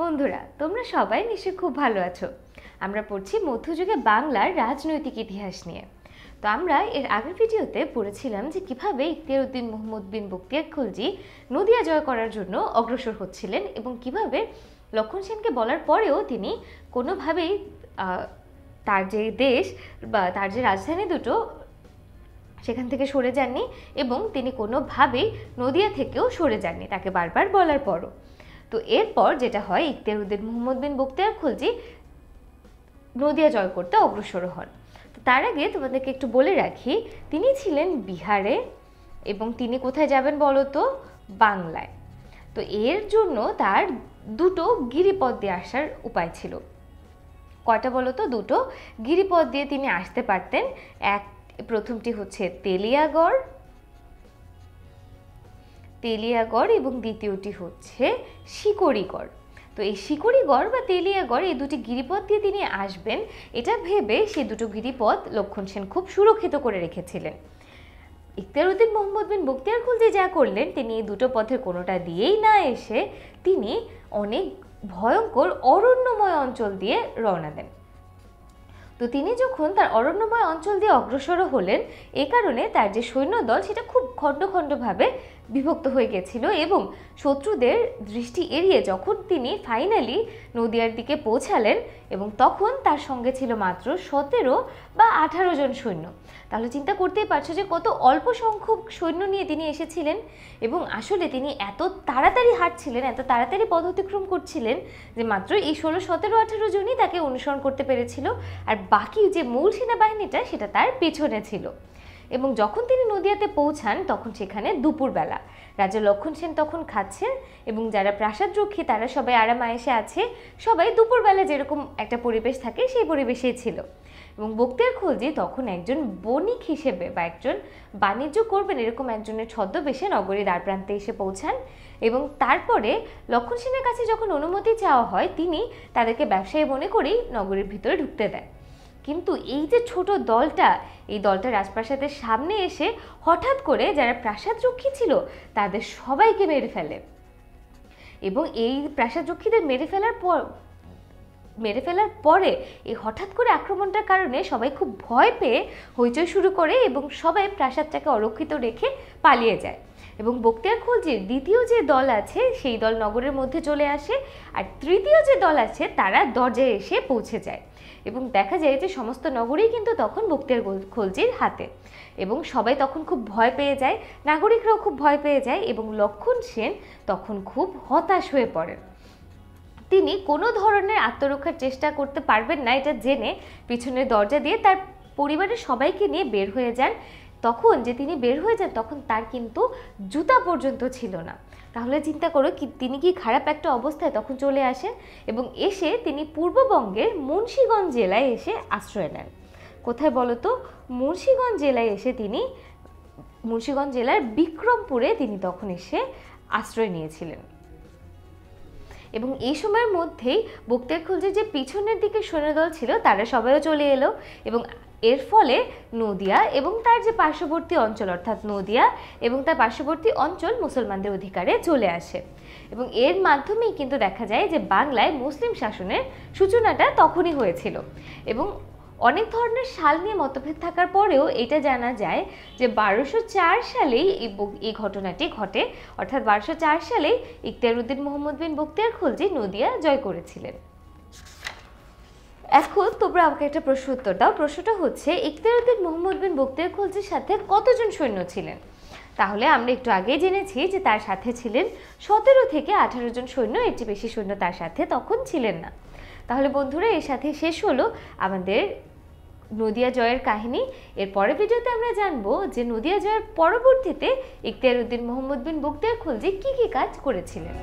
বন্ধুরা তোমরা সবাই নিশ্চয়ই খুব ভালো আছো আমরা পড়ছি মধ্যযুগে বাংলার রাজনৈতিক ইতিহাস নিয়ে তো আমরা এর আগের ভিডিওতে পড়েছিলাম যে কিভাবে ইখতিয়ারউদ্দিন মোহাম্মদ বিন বক্তিয়ার খলজি নদিয়া জয় করার জন্য অগ্রসর হচ্ছিলেন এবং কিভাবে লক্ষণ সেনকে বলার পরেও তিনি কোনোভাবেই তার যে দেশ বা তার যে রাজধানী দুটো সেখান থেকে সরে যাননি এবং তিনি কোনোভাবেই নদিয়া থেকেও সরে যাননি তাকে বারবার বলার পরও তো এরপর যেটা হয় উদ্দিন মোহাম্মদ বিন বক্তিয়ার খুলজি নদিয়া জয় করতে অগ্রসর হন তার আগে তোমাদেরকে একটু বলে রাখি তিনি ছিলেন বিহারে এবং তিনি কোথায় যাবেন বলতো বাংলায় তো এর জন্য তার দুটো গিরিপথ দিয়ে আসার উপায় ছিল কয়টা বলো তো দুটো গিরিপথ দিয়ে তিনি আসতে পারতেন এক প্রথমটি হচ্ছে তেলিয়াগড় তেলিয়াগড় এবং দ্বিতীয়টি হচ্ছে শিকড়িগড় তো এই শিকড়িগড় বা তেলিয়াগড় এই দুটি গিরিপথ দিয়ে তিনি আসবেন এটা ভেবে সে দুটো গিরিপথ লক্ষণ সেন খুব সুরক্ষিত করে রেখেছিলেন ইখতিয়ারউদ্দিন মোহাম্মদ বিন বক্তিয়ার খুলজি যা করলেন তিনি এই দুটো পথের কোনোটা দিয়েই না এসে তিনি অনেক ভয়ঙ্কর অরণ্যময় অঞ্চল দিয়ে রওনা দেন তো তিনি যখন তার অরণ্যময় অঞ্চল দিয়ে অগ্রসর হলেন এ কারণে তার যে সৈন্যদল সেটা খুব খণ্ড খণ্ডভাবে বিভক্ত হয়ে গেছিল এবং শত্রুদের দৃষ্টি এড়িয়ে যখন তিনি ফাইনালি নদিয়ার দিকে পৌঁছালেন এবং তখন তার সঙ্গে ছিল মাত্র সতেরো বা আঠারো জন সৈন্য তাহলে চিন্তা করতেই পারছো যে কত অল্প সংখ্যক সৈন্য নিয়ে তিনি এসেছিলেন এবং আসলে তিনি এত তাড়াতাড়ি হাঁটছিলেন এত তাড়াতাড়ি পথ অতিক্রম করছিলেন যে মাত্র এই ষোলো সতেরো আঠেরো জনই তাকে অনুসরণ করতে পেরেছিল আর বাকি যে মূল সেনাবাহিনীটা সেটা তার পেছনে ছিল এবং যখন তিনি নদিয়াতে পৌঁছান তখন সেখানে দুপুরবেলা রাজা লক্ষণ সেন তখন খাচ্ছেন এবং যারা প্রাসাদ রক্ষী তারা সবাই আরাম আয়েসে আছে সবাই দুপুরবেলা যেরকম একটা পরিবেশ থাকে সেই পরিবেশেই ছিল এবং বক্তিয়ার খুলজি তখন একজন বণিক হিসেবে বা একজন বাণিজ্য করবেন এরকম একজনের ছদ্মবেশে নগরী প্রান্তে এসে পৌঁছান এবং তারপরে লক্ষণ সেনের কাছে যখন অনুমতি চাওয়া হয় তিনি তাদেরকে ব্যবসায়ী মনে করেই নগরীর ভিতরে ঢুকতে দেয় কিন্তু এই যে ছোট দলটা এই দলটা রাজপ্রাসাদের সামনে এসে হঠাৎ করে যারা প্রাসাদ রক্ষী ছিল তাদের সবাইকে মেরে ফেলে এবং এই প্রাসাদ রক্ষীদের মেরে ফেলার পর মেরে ফেলার পরে এই হঠাৎ করে আক্রমণটার কারণে সবাই খুব ভয় পেয়ে হইচই শুরু করে এবং সবাই প্রাসাদটাকে অরক্ষিত রেখে পালিয়ে যায় এবং বক্তিয়ার খলজির দ্বিতীয় যে দল আছে সেই দল নগরের মধ্যে চলে আসে আর তৃতীয় যে দল আছে তারা দরজায় এসে পৌঁছে যায় এবং দেখা যায় যে সমস্ত নগরী কিন্তু তখন বক্তিয়ার খলজির হাতে এবং সবাই তখন খুব ভয় পেয়ে যায় নাগরিকরাও খুব ভয় পেয়ে যায় এবং লক্ষণ সেন তখন খুব হতাশ হয়ে পড়েন তিনি কোনো ধরনের আত্মরক্ষার চেষ্টা করতে পারবেন না এটা জেনে পিছনের দরজা দিয়ে তার পরিবারের সবাইকে নিয়ে বের হয়ে যান তখন যে তিনি বের হয়ে যান তখন তার কিন্তু জুতা পর্যন্ত ছিল না তাহলে চিন্তা করো কি তিনি কি খারাপ একটা অবস্থায় তখন চলে আসেন এবং এসে তিনি পূর্ববঙ্গের মুন্সীগঞ্জ জেলায় এসে আশ্রয় নেন কোথায় বলো তো মুন্সীগঞ্জ জেলায় এসে তিনি মুন্সীগঞ্জ জেলার বিক্রমপুরে তিনি তখন এসে আশ্রয় নিয়েছিলেন এবং এই সময়ের মধ্যেই বক্তের খুলজির যে পিছনের দিকে সৈন্যদল ছিল তারা সবাইও চলে এলো এবং এর ফলে নদিয়া এবং তার যে পার্শ্ববর্তী অঞ্চল অর্থাৎ নদিয়া এবং তার পার্শ্ববর্তী অঞ্চল মুসলমানদের অধিকারে চলে আসে এবং এর মাধ্যমেই কিন্তু দেখা যায় যে বাংলায় মুসলিম শাসনের সূচনাটা তখনই হয়েছিল এবং অনেক ধরনের সাল নিয়ে মতভেদ থাকার পরেও এটা জানা যায় যে বারোশো চার সালেই এই ঘটনাটি ঘটে অর্থাৎ বারোশো চার সালেই উদ্দিন মোহাম্মদ বিন বক্তিয়ার খুলজি নদিয়া জয় করেছিলেন এখন তোমরা আমাকে একটা প্রশ্ন উত্তর দাও প্রশ্নটা হচ্ছে ইখতিয়ারউদ্দিন মোহাম্মদ বিন বক্তিয়ার খুলজির সাথে কতজন সৈন্য ছিলেন তাহলে আমরা একটু আগেই জেনেছি যে তার সাথে ছিলেন সতেরো থেকে আঠারো জন সৈন্য এর চেয়ে বেশি সৈন্য তার সাথে তখন ছিলেন না তাহলে বন্ধুরা এর সাথে শেষ হলো আমাদের নদিয়া জয়ের কাহিনী এর পরের ভিডিওতে আমরা জানবো যে নদিয়া জয়ের পরবর্তীতে ইখতিয়ার উদ্দিন মোহাম্মদ বিন বক্তিয়ার খুলজি কী কী কাজ করেছিলেন